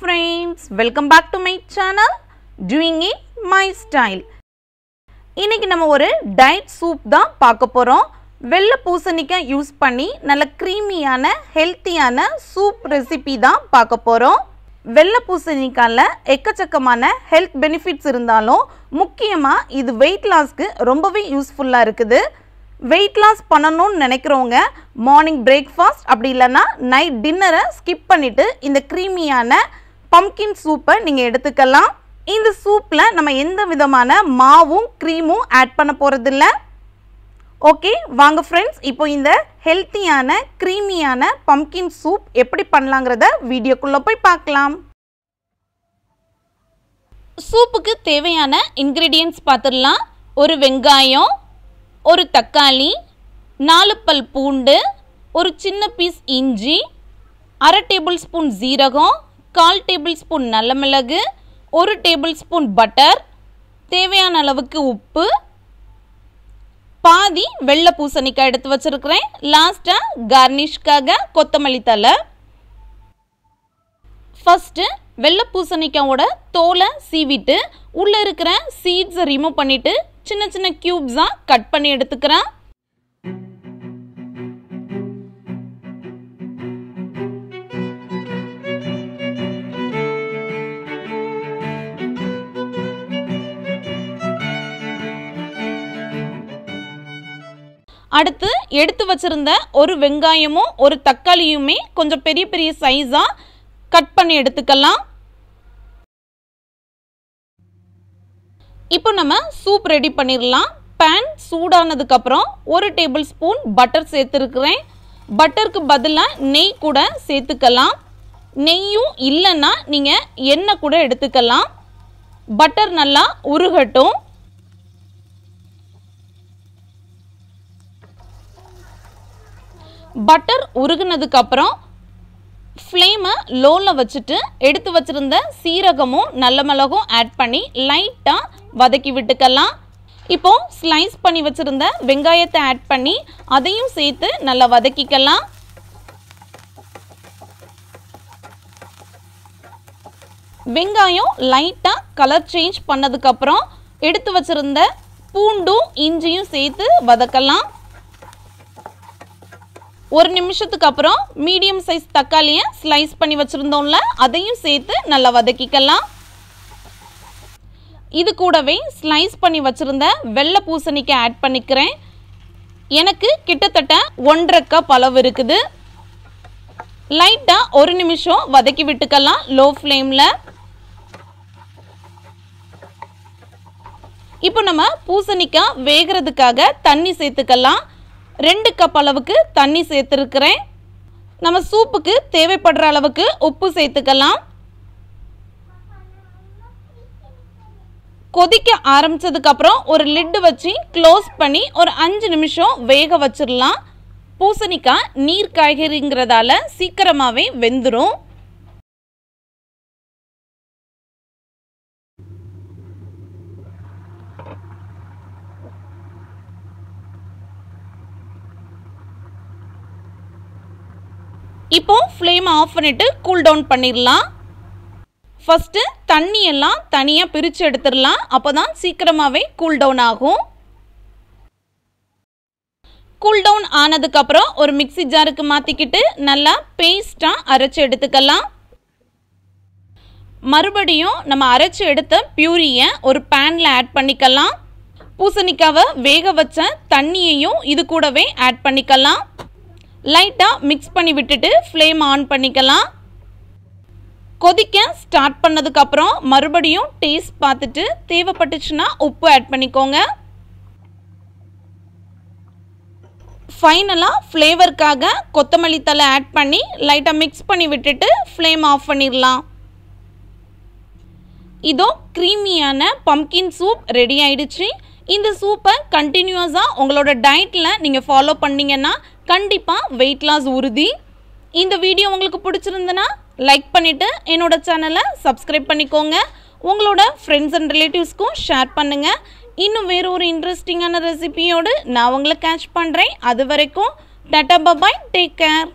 friends welcome back to my channel doing in my style இன்றைக்கி நம்ம ஒரு diet soup தான் பார்க்க போகிறோம் வெள்ளை பூசணிக்காய் யூஸ் பண்ணி நல்ல க்ரீமியான ஹெல்த்தியான சூப் ரெசிபி தான் பார்க்க போகிறோம் வெள்ளை பூசணிக்காயில் எக்கச்சக்கமான ஹெல்த் பெனிஃபிட்ஸ் இருந்தாலும் முக்கியமாக இது வெயிட் லாஸ்க்கு ரொம்பவே யூஸ்ஃபுல்லாக இருக்குது வெயிட் லாஸ் பண்ணணும்னு நினைக்கிறவங்க மார்னிங் பிரேக்ஃபாஸ்ட் அப்படி இல்லைன்னா நைட் டின்னரை ஸ்கிப் பண்ணிவிட்டு இந்த க்ரீமியான பம்கின் சூப்பை நீங்கள் எடுத்துக்கலாம் இந்த சூப்பில் நம்ம எந்த விதமான மாவும் க்ரீமும் ஆட் பண்ண போகிறதில்ல ஓகே வாங்க ஃப்ரெண்ட்ஸ் இப்போ இந்த ஹெல்த்தியான க்ரீமியான பம்கின் சூப் எப்படி பண்ணலாங்கிறத வீடியோக்குள்ளே போய் பார்க்கலாம் சூப்புக்கு தேவையான இன்க்ரீடியன்ட்ஸ் பார்த்துடலாம் ஒரு வெங்காயம் ஒரு தக்காளி நாலு பல் பூண்டு ஒரு சின்ன பீஸ் இஞ்சி அரை டேபிள் ஸ்பூன் ஜீரகம் கால் டேபிள் ஸ்பூன் நல்ல மிளகு ஒரு டேபிள் ஸ்பூன் பட்டர் தேவையான அளவுக்கு உப்பு பாதி வெள்ளை பூசணிக்காய் எடுத்து வச்சுருக்கிறேன் லாஸ்ட்டாக கார்னிஷ்காக கொத்தமல்லி தலை ஃபஸ்ட்டு வெள்ளை பூசணிக்காயோட தோலை சீவிட்டு உள்ளே இருக்கிற சீட்ஸை ரிமூவ் பண்ணிவிட்டு சின்ன சின்ன க்யூப்ஸாக கட் பண்ணி எடுத்துக்கிறேன் அடுத்து எடுத்து வச்சுருந்த ஒரு வெங்காயமும் ஒரு தக்காளியுமே கொஞ்சம் பெரிய பெரிய சைஸாக கட் பண்ணி எடுத்துக்கலாம் இப்போ நம்ம சூப் ரெடி பண்ணிடலாம் பேன் சூடானதுக்கப்புறம் ஒரு டேபிள் ஸ்பூன் பட்டர் சேர்த்துருக்குறேன் பட்டருக்கு பதிலாக நெய் கூட சேர்த்துக்கலாம் நெய்யும் இல்லைன்னா நீங்கள் எண்ணெய் கூட எடுத்துக்கலாம் பட்டர் நல்லா உருகட்டும் பட்டர் அப்புறம் ஃப்ளேமை லோவில் வச்சுட்டு எடுத்து வச்சுருந்த சீரகமும் நல்ல மிளகும் ஆட் பண்ணி லைட்டாக வதக்கி விட்டுக்கலாம் இப்போது ஸ்லைஸ் பண்ணி வச்சுருந்த வெங்காயத்தை ஆட் பண்ணி அதையும் சேர்த்து நல்லா வதக்கிக்கலாம் வெங்காயம் லைட்டாக கலர் சேஞ்ச் பண்ணதுக்கப்புறம் எடுத்து வச்சுருந்த பூண்டும் இஞ்சியும் சேர்த்து வதக்கலாம் ஒரு நிமிஷத்துக்கு அப்புறம் மீடியம் சைஸ் தக்காளியை ஸ்லைஸ் பண்ணி வச்சுருந்தோம்ல அதையும் சேர்த்து நல்லா வதக்கிக்கலாம் இது கூடவே ஸ்லைஸ் பண்ணி வச்சுருந்த வெள்ளை பூசணிக்காய் ஆட் பண்ணிக்கிறேன் எனக்கு கிட்டத்தட்ட ஒன்றரை கப் அளவு இருக்குது லைட்டாக ஒரு நிமிஷம் வதக்கி விட்டுக்கலாம் லோ ஃப்ளேமில் இப்போ நம்ம பூசணிக்காய் வேகிறதுக்காக தண்ணி சேர்த்துக்கலாம் ரெண்டு கப் அளவுக்கு தண்ணி சேர்த்துருக்கிறேன் நம்ம சூப்புக்கு தேவைப்படுற அளவுக்கு உப்பு சேர்த்துக்கலாம் கொதிக்க ஆரம்பித்ததுக்கப்புறம் ஒரு லிட்டு வச்சு க்ளோஸ் பண்ணி ஒரு அஞ்சு நிமிஷம் வேக வச்சிடலாம் பூசணிக்காய் நீர் காய்கறிங்கிறதால சீக்கிரமாகவே வெந்துடும் இப்போது ஃப்ளேமை ஆஃப் பண்ணிவிட்டு கூல் டவுன் பண்ணிடலாம் ஃபஸ்ட்டு தண்ணியெல்லாம் தனியாக பிரித்து எடுத்துடலாம் அப்போ தான் சீக்கிரமாகவே கூல் டவுன் ஆகும் கூல் டவுன் ஆனதுக்கப்புறம் ஒரு மிக்சி ஜாருக்கு மாற்றிக்கிட்டு நல்லா பேஸ்ட்டாக அரைச்சி எடுத்துக்கலாம் மறுபடியும் நம்ம அரைச்சி எடுத்த பியூரியை ஒரு பேனில் ஆட் பண்ணிக்கலாம் பூசணிக்காவை வேக வச்ச தண்ணியையும் இது கூடவே ஆட் பண்ணிக்கலாம் லைட்டாக மிக்ஸ் பண்ணி விட்டுட்டு ஃப்ளேம் ஆன் பண்ணிக்கலாம் கொதிக்க ஸ்டார்ட் பண்ணதுக்கப்புறம் மறுபடியும் டேஸ்ட் பார்த்துட்டு தேவைப்பட்டுச்சுன்னா உப்பு ஆட் பண்ணிக்கோங்க ஃபைனலாக ஃப்ளேவருக்காக கொத்தமல்லி தலை ஆட் பண்ணி லைட்டாக மிக்ஸ் பண்ணி விட்டுட்டு ஃப்ளேம் ஆஃப் பண்ணிடலாம் இதோ க்ரீமியான பம்கின் சூப் ரெடி ஆயிடுச்சு இந்த சூப்பை கண்டினியூஸாக உங்களோட டயட்டில் நீங்கள் ஃபாலோ பண்ணிங்கன்னா கண்டிப்பாக வெயிட் லாஸ் உறுதி இந்த வீடியோ உங்களுக்கு பிடிச்சிருந்தனா லைக் பண்ணிவிட்டு என்னோடய சேனலை சப்ஸ்கிரைப் பண்ணிக்கோங்க உங்களோட ஃப்ரெண்ட்ஸ் அண்ட் ரிலேட்டிவ்ஸ்க்கும் ஷேர் பண்ணுங்கள் இன்னும் வேறு ஒரு இன்ட்ரெஸ்டிங்கான ரெசிபியோடு நான் உங்களை கேட்ச் பண்ணுறேன் அது வரைக்கும் டட்டா பபாய் டேக் கேர்